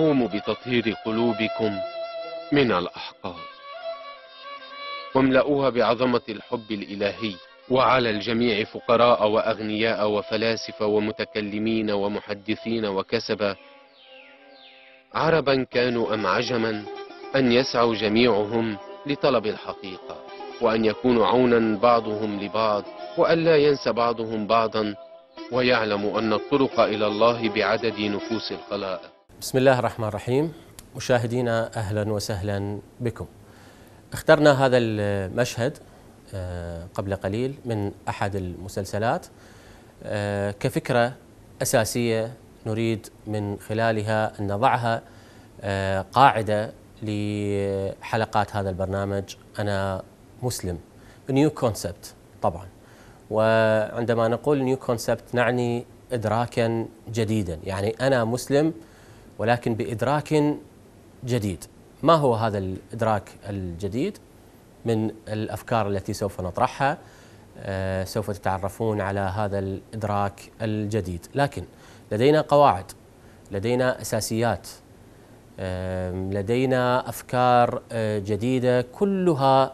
قوموا بتطهير قلوبكم من الأحقاد واملؤوها بعظمة الحب الإلهي وعلى الجميع فقراء وأغنياء وفلاسفة ومتكلمين ومحدثين وكسبة عربا كانوا أم عجما أن يسعوا جميعهم لطلب الحقيقة وأن يكونوا عونا بعضهم لبعض وأن لا ينسى بعضهم بعضا ويعلم أن الطرق إلى الله بعدد نفوس الخلائق بسم الله الرحمن الرحيم مشاهدينا اهلا وسهلا بكم. اخترنا هذا المشهد آه، قبل قليل من احد المسلسلات آه، كفكره اساسيه نريد من خلالها ان نضعها آه، قاعده لحلقات هذا البرنامج انا مسلم نيو كونسبت طبعا وعندما نقول نيو كونسبت نعني ادراكا جديدا يعني انا مسلم ولكن بادراك جديد. ما هو هذا الادراك الجديد؟ من الافكار التي سوف نطرحها آه، سوف تتعرفون على هذا الادراك الجديد، لكن لدينا قواعد، لدينا اساسيات، لدينا افكار آه، جديده كلها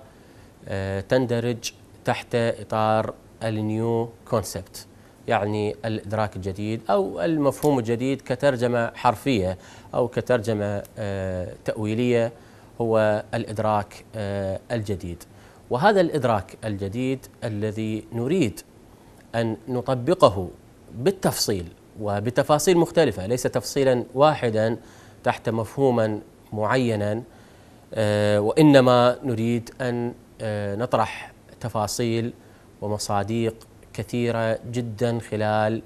آه، تندرج تحت اطار النيو كونسبت يعني الإدراك الجديد أو المفهوم الجديد كترجمة حرفية أو كترجمة آه، تأويلية هو الإدراك آه، الجديد وهذا الإدراك الجديد الذي نريد أن نطبقه بالتفصيل وبتفاصيل مختلفة ليس تفصيلا واحدا تحت مفهوما معينا آه، وإنما نريد أن نطرح تفاصيل ومصادق كثيرة جدا خلال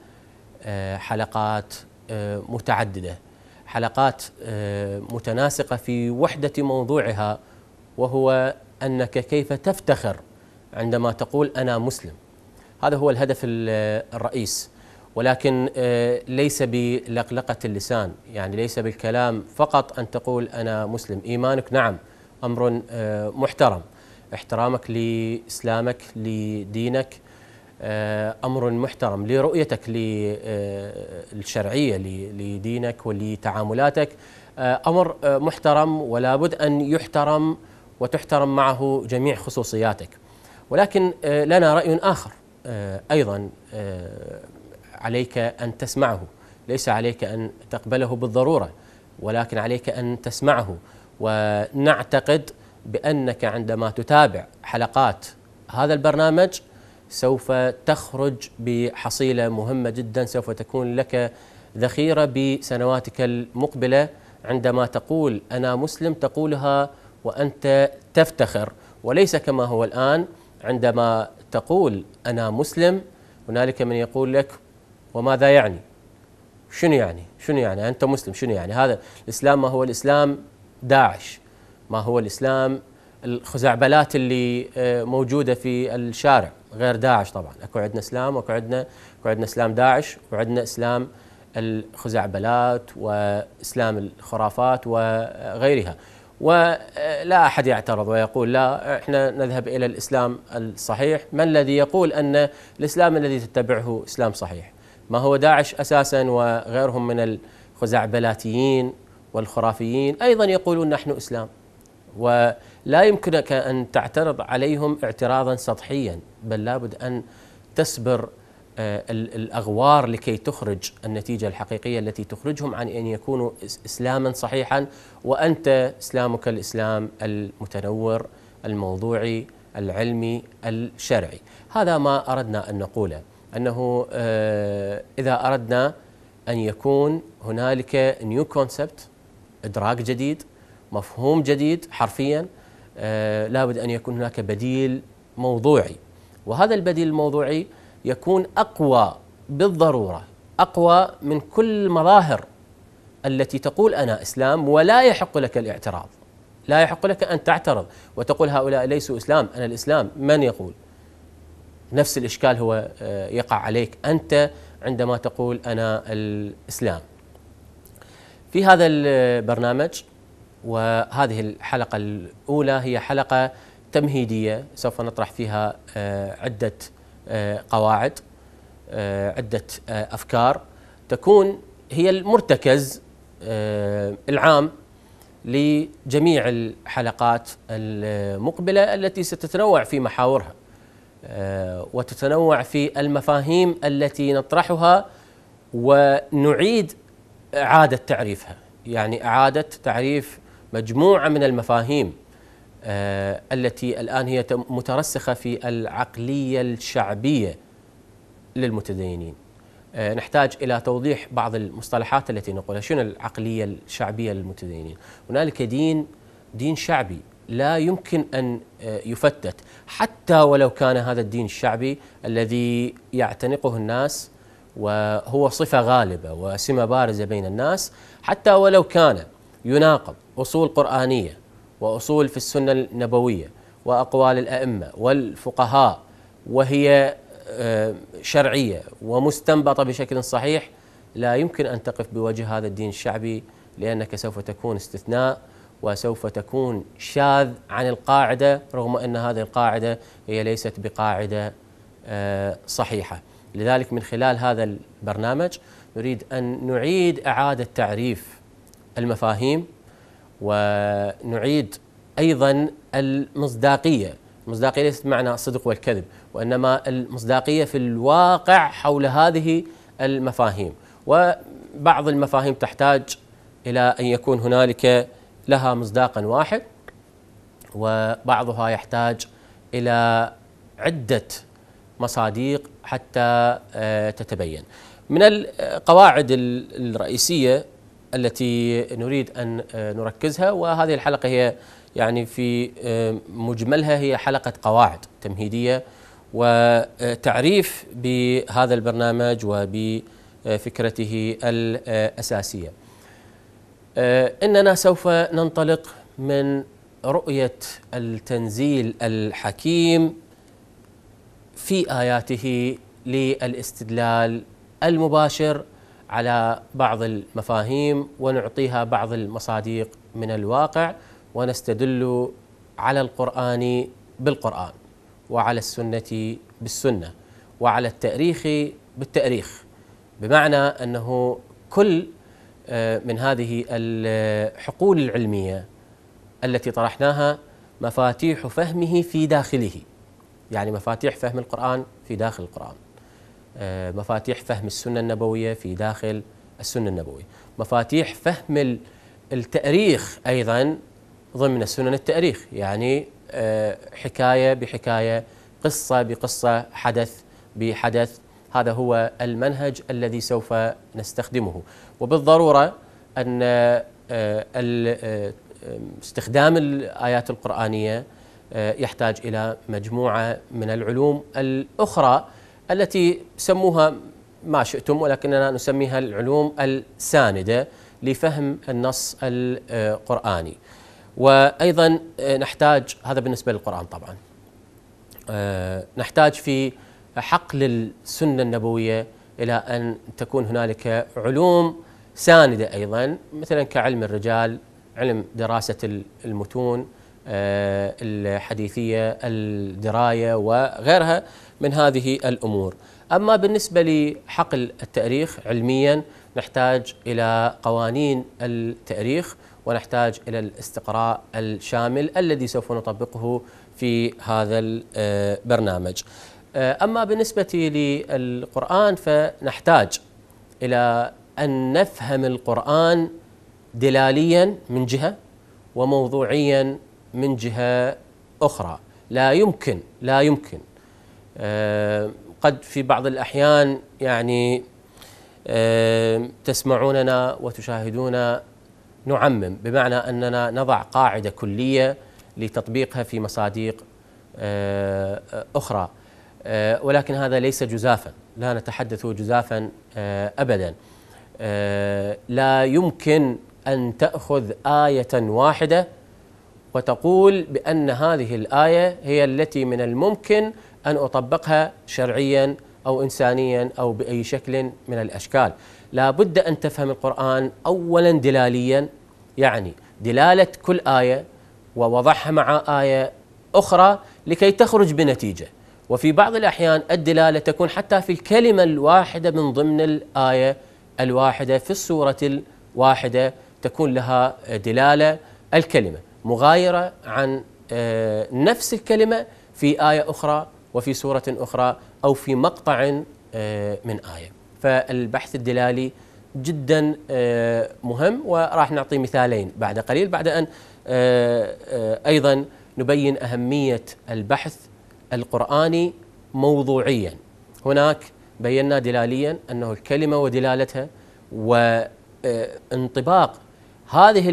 آه، حلقات آه، متعددة حلقات آه، متناسقة في وحدة موضوعها وهو أنك كيف تفتخر عندما تقول أنا مسلم هذا هو الهدف الرئيس ولكن ليس بلقلقة اللسان يعني ليس بالكلام فقط أن تقول أنا مسلم إيمانك نعم أمر محترم احترامك لإسلامك لدينك آه، امر محترم لرؤيتك للشرعيه آه، لدينك ولتعاملاتك آه، امر محترم ولا بد ان يحترم وتحترم معه جميع خصوصياتك ولكن لنا راي اخر ايضا عليك ان تسمعه ليس عليك ان تقبله بالضروره ولكن عليك ان تسمعه ونعتقد بانك عندما تتابع حلقات هذا البرنامج سوف تخرج بحصيلة مهمة جدا سوف تكون لك ذخيرة بسنواتك المقبلة عندما تقول أنا مسلم تقولها وأنت تفتخر وليس كما هو الآن عندما تقول أنا مسلم هنالك من يقول لك وماذا يعني شنو يعني شنو يعني أنت مسلم شنو يعني هذا الإسلام ما هو الإسلام داعش ما هو الإسلام الخزعبلات اللي آه، موجوده في الشارع غير داعش طبعا اكو عندنا اسلام واكو عندنا اكو عندنا اسلام داعش وعندنا اسلام الخزعبلات واسلام الخرافات وغيرها ولا آه، احد يعترض ويقول لا احنا نذهب الى الاسلام الصحيح ما الذي يقول ان الاسلام الذي تتبعه اسلام صحيح ما هو داعش اساسا وغيرهم من الخزعبلاتيين والخرافيين ايضا يقولون نحن اسلام و لا يمكنك أن تعترض عليهم اعتراضا سطحيا بل لابد أن تسبر آه، الأغوار لكي تخرج النتيجة الحقيقية التي تخرجهم عن أن يكونوا إسلاما صحيحا وأنت إسلامك الإسلام المتنور الموضوعي العلمي الشرعي هذا ما أردنا أن نقوله أنه آه، إذا أردنا أن يكون هنالك نيو كونسبت إدراك جديد مفهوم جديد حرفيا آه، لابد أن يكون هناك بديل موضوعي وهذا البديل الموضوعي يكون أقوى بالضرورة أقوى من كل المظاهر التي تقول أنا إسلام ولا يحق لك الاعتراض لا يحق لك أن تعترض وتقول هؤلاء ليسوا إسلام أنا الإسلام من يقول نفس الإشكال هو آه، يقع عليك أنت عندما تقول أنا الإسلام في هذا البرنامج وهذه الحلقة الأولى هي حلقة تمهيدية سوف نطرح فيها آه، عدة آه، قواعد آه، عدة أفكار تكون هي المرتكز العام لجميع الحلقات المقبلة التي ستتنوع في محاورها وتتنوع في المفاهيم التي نطرحها ونعيد إعادة تعريفها يعني إعادة تعريف مجموعه من المفاهيم آه، التي الان هي مترسخه في العقليه الشعبيه للمتدينين. آه، نحتاج الى توضيح بعض المصطلحات التي نقولها، شنو العقليه الشعبيه للمتدينين؟ هنالك دين دين شعبي لا يمكن ان آه، يفتت حتى ولو كان هذا الدين الشعبي الذي يعتنقه الناس وهو صفه غالبه وسمه بارزه بين الناس حتى ولو كان يناقض أصول قرآنية وأصول في السنة النبوية وأقوال الأئمة والفقهاء وهي آه، شرعية ومستنبطة بشكل صحيح لا يمكن أن تقف بوجه هذا الدين الشعبي لأنك سوف تكون استثناء وسوف تكون شاذ عن القاعدة رغم أن هذه القاعدة هي ليست بقاعدة آه، صحيحة لذلك من خلال هذا البرنامج نريد أن نعيد إعادة تعريف المفاهيم ونعيد ايضا المصداقيه، المصداقيه ليست معنى الصدق والكذب، وانما المصداقيه في الواقع حول هذه المفاهيم، وبعض المفاهيم تحتاج الى ان يكون هنالك لها مصداقا واحد وبعضها يحتاج الى عده مصاديق حتى آه، تتبين. من القواعد الرئيسيه التي نريد أن آه، نركزها وهذه الحلقة هي يعني في آه، مجملها هي حلقة قواعد تمهيدية وتعريف بهذا البرنامج وبفكرته الأساسية آه، إننا سوف ننطلق من رؤية التنزيل الحكيم في آياته للاستدلال المباشر على بعض المفاهيم ونعطيها بعض المصادق من الواقع ونستدل على القرآن بالقرآن وعلى السنة بالسنة وعلى التأريخ بالتأريخ بمعنى أنه كل آه، من هذه الحقول العلمية التي طرحناها مفاتيح فهمه في داخله يعني مفاتيح فهم القرآن في داخل القرآن آه، مفاتيح فهم السنة النبوية في داخل السنة النبوية مفاتيح فهم التأريخ أيضا ضمن السنن التأريخ يعني آه، حكاية بحكاية قصة بقصة حدث بحدث هذا هو المنهج الذي سوف نستخدمه وبالضرورة أن آه، استخدام الآيات القرآنية يحتاج إلى مجموعة من العلوم الأخرى التي سموها ما شئتم ولكننا نسميها العلوم السانده لفهم النص القراني. وايضا آه، نحتاج هذا بالنسبه للقران طبعا. آه، نحتاج في حقل السنه النبويه الى ان تكون هنالك علوم سانده ايضا مثلا كعلم الرجال، علم دراسه المتون، آه، الحديثيه الدرايه وغيرها من هذه الامور اما بالنسبه لحقل التاريخ علميا نحتاج الى قوانين التاريخ ونحتاج الى الاستقراء الشامل الذي سوف نطبقه في هذا البرنامج. آه، آه، اما بالنسبه للقران فنحتاج الى ان نفهم القران دلاليا من جهه وموضوعيا من جهه اخرى لا يمكن لا يمكن آه، قد في بعض الاحيان يعني آه، تسمعوننا وتشاهدون نعمم بمعنى اننا نضع قاعده كليه لتطبيقها في مصادق آه، اخرى ولكن هذا ليس جزافا لا نتحدث جزافا ابدا لا يمكن ان تاخذ ايه واحده وتقول بأن هذه الآية هي التي من الممكن أن أطبقها شرعيا أو إنسانيا أو بأي شكل من الأشكال لا بد أن تفهم القرآن أولا دلاليا يعني دلالة كل آية ووضعها مع آية أخرى لكي تخرج بنتيجة وفي بعض الأحيان الدلالة تكون حتى في الكلمة الواحدة من ضمن الآية الواحدة في السورة الواحدة تكون لها دلالة الكلمة مغايرة عن آه، نفس الكلمة في آية أخرى وفي سورة أخرى أو في مقطع آه، من آية فالبحث الدلالي جدا آه، مهم وراح نعطي مثالين بعد قليل بعد أن أيضا نبين أهمية البحث القرآني موضوعيا هناك بينا دلاليا أنه الكلمة ودلالتها وانطباق هذه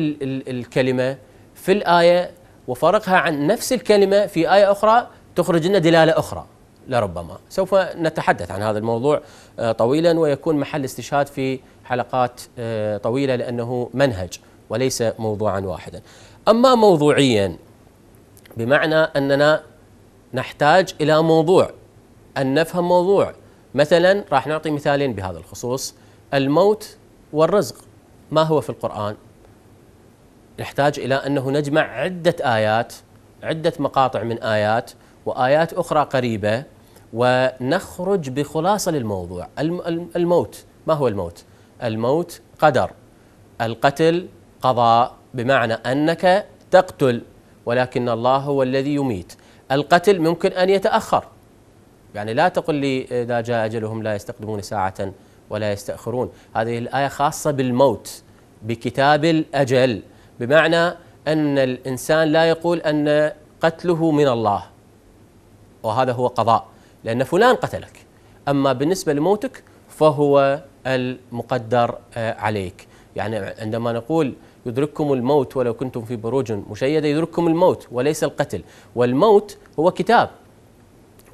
الكلمة في الآية وفرقها عن نفس الكلمة في آية أخرى تخرج لنا دلالة أخرى لربما سوف نتحدث عن هذا الموضوع آه، طويلا ويكون محل استشهاد في حلقات آه، طويلة لأنه منهج وليس موضوعا واحدا أما موضوعيا بمعنى أننا نحتاج إلى موضوع أن نفهم موضوع مثلا راح نعطي مثالين بهذا الخصوص الموت والرزق ما هو في القرآن نحتاج إلى أنه نجمع عدة آيات عدة مقاطع من آيات وآيات أخرى قريبة ونخرج بخلاصة للموضوع الموت ما هو الموت؟ الموت قدر القتل قضاء بمعنى أنك تقتل ولكن الله هو الذي يميت القتل ممكن أن يتأخر يعني لا تقل لي إذا جاء أجلهم لا يستقدمون ساعة ولا يستأخرون هذه الآية خاصة بالموت بكتاب الأجل بمعنى ان الانسان لا يقول ان قتله من الله وهذا هو قضاء لان فلان قتلك اما بالنسبه لموتك فهو المقدر آه، عليك يعني عندما نقول يدرككم الموت ولو كنتم في بروج مشيده يدرككم الموت وليس القتل والموت هو كتاب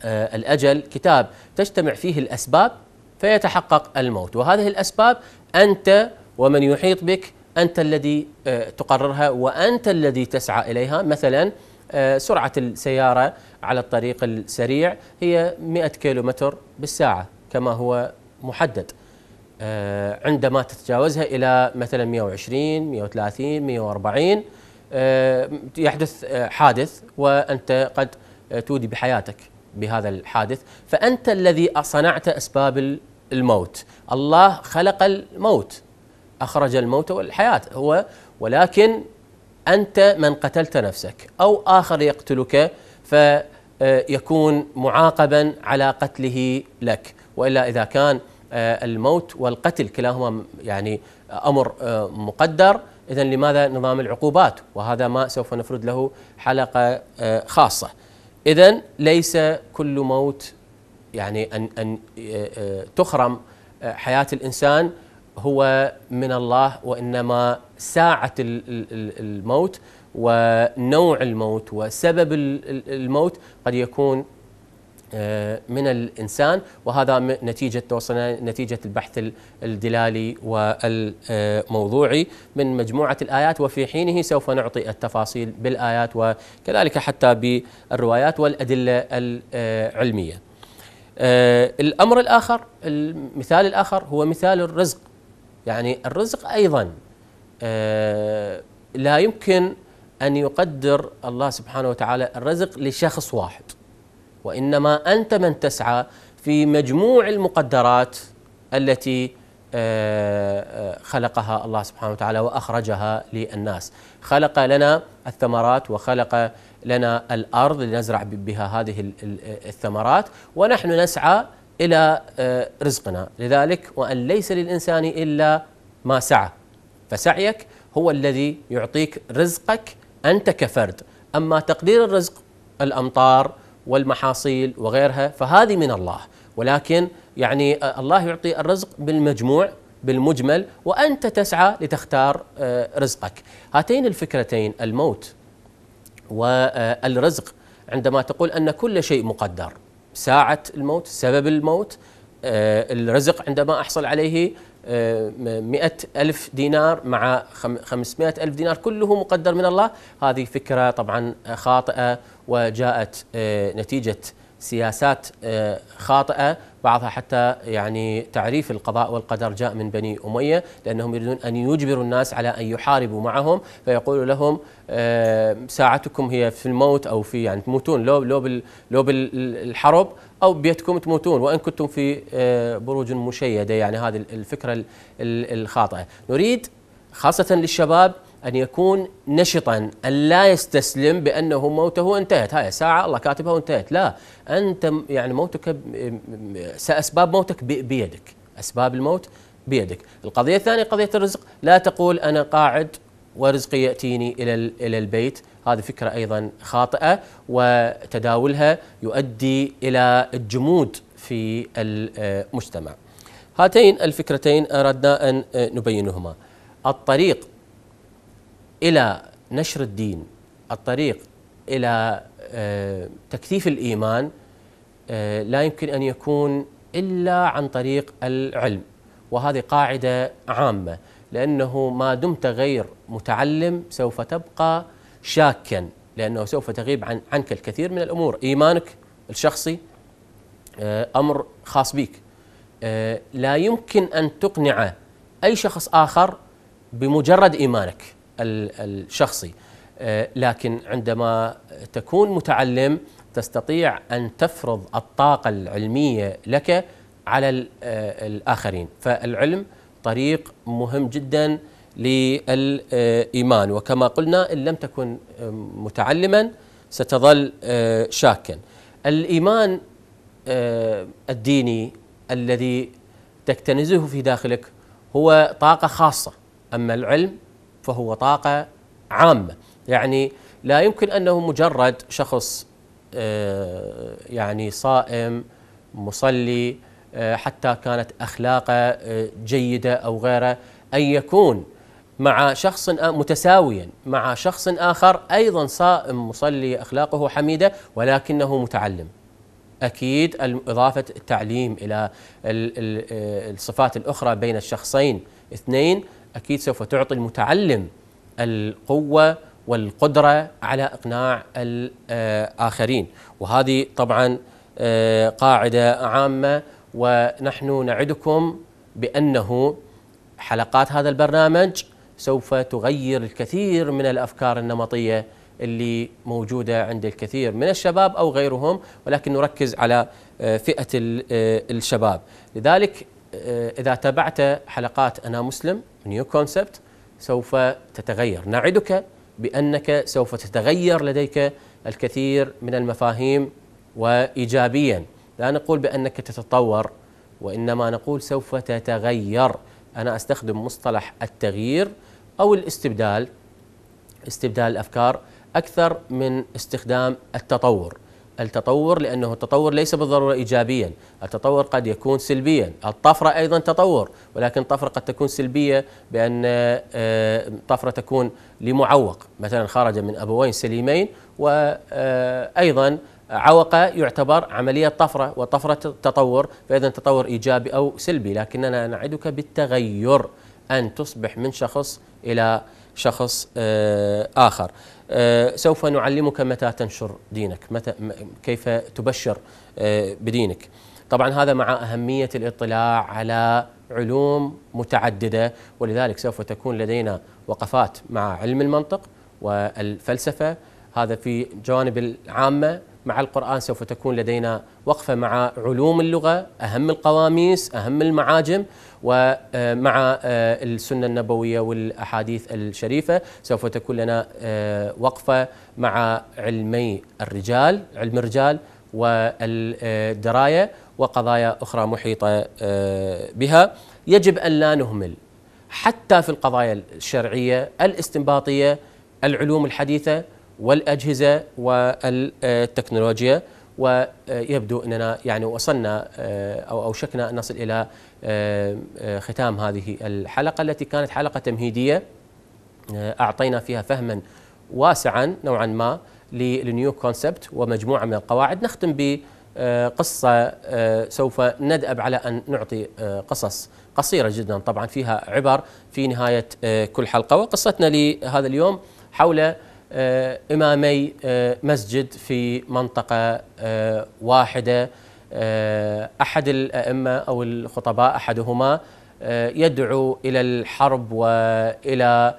آه، الاجل كتاب تجتمع فيه الاسباب فيتحقق الموت وهذه الاسباب انت ومن يحيط بك أنت الذي آه، تقررها وأنت الذي تسعى إليها مثلا آه، سرعة السيارة على الطريق السريع هي 100 متر بالساعة كما هو محدد آه، عندما تتجاوزها إلى مثلا 120 130 140 يحدث حادث وأنت قد تودي بحياتك بهذا الحادث فأنت الذي صنعت أسباب الموت الله خلق الموت أخرج الموت والحياة هو ولكن أنت من قتلت نفسك أو آخر يقتلك فيكون معاقبا على قتله لك وإلا إذا كان آه، الموت والقتل كلاهما يعني آه، أمر آه، مقدر إذا لماذا نظام العقوبات وهذا ما سوف نفرد له حلقة خاصة إذا ليس كل موت يعني أن أن تخرم حياة الإنسان هو من الله وانما ساعه الموت ونوع الموت وسبب الموت قد يكون آه، من الانسان وهذا نتيجه توصلنا نتيجه البحث الدلالي والموضوعي من مجموعه الايات وفي حينه سوف نعطي التفاصيل بالايات وكذلك حتى بالروايات والادله العلميه. آه، الامر الاخر المثال الاخر هو مثال الرزق يعني الرزق ايضا آه، لا يمكن ان يقدر الله سبحانه وتعالى الرزق لشخص واحد وانما انت من تسعى في مجموع المقدرات التي آه، آه، خلقها الله سبحانه وتعالى واخرجها للناس خلق لنا الثمرات وخلق لنا الارض لنزرع بها هذه الثمرات ونحن نسعى إلى آه، رزقنا لذلك وأن ليس للإنسان إلا ما سعى فسعيك هو الذي يعطيك رزقك أنت كفرد أما تقدير الرزق الأمطار والمحاصيل وغيرها فهذه من الله ولكن يعني آه، الله يعطي الرزق بالمجموع بالمجمل وانت تسعى لتختار آه، رزقك. هاتين الفكرتين الموت والرزق عندما تقول ان كل شيء مقدر ساعة الموت سبب الموت آه، الرزق عندما أحصل عليه آه، مئة ألف دينار مع خمسمائة ألف دينار كله مقدر من الله هذه فكرة طبعا خاطئة وجاءت آه، نتيجة سياسات آه، خاطئه بعضها حتى يعني تعريف القضاء والقدر جاء من بني اميه لانهم يريدون ان يجبروا الناس على ان يحاربوا معهم فيقولوا لهم آه، ساعتكم هي في الموت او في يعني تموتون لو لو لو بالحرب او بيتكم تموتون وان كنتم في آه، بروج مشيده يعني هذه الفكره الخاطئه نريد خاصه للشباب أن يكون نشطا أن لا يستسلم بأنه موته انتهت هاي ساعة الله كاتبها وانتهت لا أنت يعني موتك أسباب موتك بيدك أسباب الموت بيدك القضية الثانية قضية الرزق لا تقول أنا قاعد ورزقي يأتيني إلى إلى البيت هذه فكرة أيضا خاطئة وتداولها يؤدي إلى الجمود في المجتمع هاتين الفكرتين أردنا أن آه، نبينهما الطريق الى نشر الدين الطريق الى آه، تكثيف الايمان آه، لا يمكن ان يكون الا عن طريق العلم وهذه قاعده عامه لانه ما دمت غير متعلم سوف تبقى شاكا لانه سوف تغيب عن عنك الكثير من الامور ايمانك الشخصي آه، امر خاص بك لا يمكن ان تقنع اي شخص اخر بمجرد ايمانك الشخصي آه، لكن عندما تكون متعلم تستطيع ان تفرض الطاقه العلميه لك على آه، الاخرين فالعلم طريق مهم جدا للايمان وكما قلنا ان لم تكن آه، متعلما ستظل شاكا الايمان الديني الذي تكتنزه في داخلك هو طاقه خاصه اما العلم فهو طاقة عامة يعني لا يمكن أنه مجرد شخص آه، يعني صائم مصلي آه، حتى كانت أخلاقه آه، جيدة أو غيره أن يكون مع شخص متساويا مع شخص آخر أيضا صائم مصلي أخلاقه حميدة ولكنه متعلم أكيد إضافة التعليم إلى الصفات الأخرى بين الشخصين اثنين اكيد سوف تعطي المتعلم القوه والقدره على اقناع الاخرين وهذه طبعا آه، قاعده عامه ونحن نعدكم بانه حلقات هذا البرنامج سوف تغير الكثير من الافكار النمطيه اللي موجوده عند الكثير من الشباب او غيرهم ولكن نركز على آه، فئه آه، الشباب لذلك آه، إذا تابعت حلقات أنا مسلم نيو كونسبت سوف تتغير نعدك بأنك سوف تتغير لديك الكثير من المفاهيم وإيجابيا لا نقول بأنك تتطور وإنما نقول سوف تتغير أنا أستخدم مصطلح التغيير أو الاستبدال استبدال الأفكار أكثر من استخدام التطور التطور لأنه التطور ليس بالضرورة إيجابيا التطور قد يكون سلبيا الطفرة أيضا تطور ولكن طفرة قد تكون سلبية بأن آه، طفرة تكون لمعوق مثلا خرج من أبوين سليمين وأيضا آه، عوقة يعتبر عملية طفرة وطفرة تطور فإذا تطور إيجابي أو سلبي لكننا نعدك بالتغير أن تصبح من شخص إلى شخص آه، آخر آه، سوف نعلمك متى تنشر دينك متى كيف تبشر آه، بدينك طبعا هذا مع أهمية الاطلاع على علوم متعددة ولذلك سوف تكون لدينا وقفات مع علم المنطق والفلسفة هذا في جوانب العامة مع القرآن سوف تكون لدينا وقفة مع علوم اللغة أهم القواميس أهم المعاجم ومع آه، آه، السنة النبوية والأحاديث الشريفة سوف تكون لنا آه، وقفة مع علمي الرجال علم الرجال والدراية وقضايا أخرى محيطة بها يجب أن لا نهمل حتى في القضايا الشرعية الاستنباطية العلوم الحديثة والاجهزه والتكنولوجيا ويبدو اننا يعني وصلنا آه، او اوشكنا ان نصل الى آه، آه، ختام هذه الحلقه التي كانت حلقه تمهيديه اعطينا فيها فهما واسعا نوعا ما للنيو كونسبت ومجموعه من القواعد نختم ب قصة سوف ندأب على أن نعطي قصص قصيرة جدا طبعا فيها عبر في نهاية كل حلقة وقصتنا لهذا اليوم حول آه، إمامي آه، مسجد في منطقة آه، واحدة أحد الأئمة أو الخطباء أحدهما يدعو إلى الحرب وإلى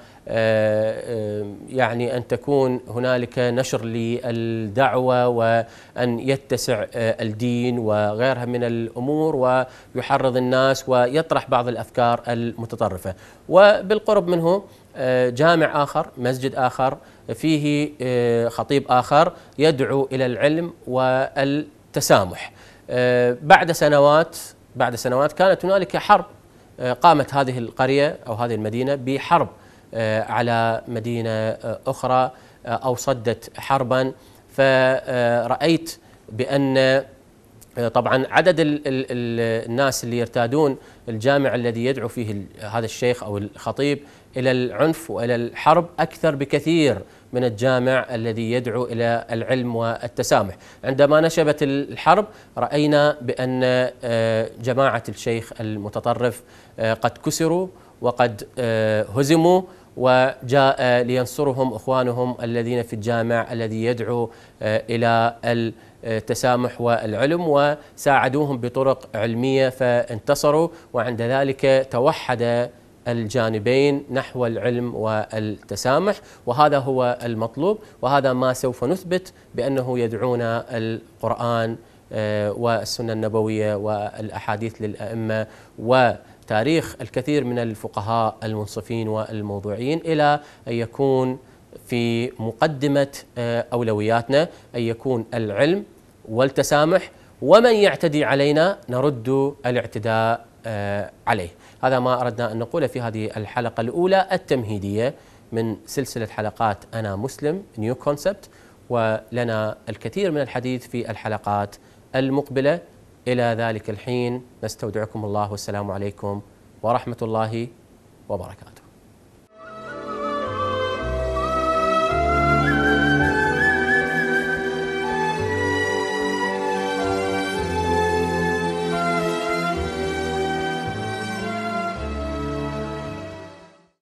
يعني أن تكون هنالك نشر للدعوة وأن يتسع الدين وغيرها من الأمور ويحرض الناس ويطرح بعض الأفكار المتطرفة وبالقرب منه جامع آخر مسجد آخر فيه آه، خطيب آخر يدعو إلى العلم والتسامح آه، بعد سنوات بعد سنوات كانت هنالك حرب آه، قامت هذه القرية أو هذه المدينة بحرب على مدينة أخرى أو صدت حربا فرأيت بأن طبعا عدد الـ الـ الناس اللي يرتادون الجامع الذي يدعو فيه هذا الشيخ او الخطيب إلى العنف وإلى الحرب أكثر بكثير من الجامع الذي يدعو إلى العلم والتسامح عندما نشبت الحرب رأينا بأن آه، جماعة الشيخ المتطرف آه، قد كسروا وقد آه، هزموا وجاء لينصرهم اخوانهم الذين في الجامع الذي يدعو الى التسامح والعلم وساعدوهم بطرق علميه فانتصروا وعند ذلك توحد الجانبين نحو العلم والتسامح وهذا هو المطلوب وهذا ما سوف نثبت بأنه يدعونا القرآن آه، والسنة النبوية والأحاديث للأئمة و تاريخ الكثير من الفقهاء المنصفين والموضوعين الى ان يكون في مقدمه آه، اولوياتنا ان يكون العلم والتسامح ومن يعتدي علينا نرد الاعتداء آه، عليه هذا ما أردنا أن نقوله في هذه الحلقة الأولى التمهيدية من سلسلة حلقات أنا مسلم نيو كونسبت ولنا الكثير من الحديث في الحلقات المقبلة إلى ذلك الحين نستودعكم الله والسلام عليكم ورحمة الله وبركاته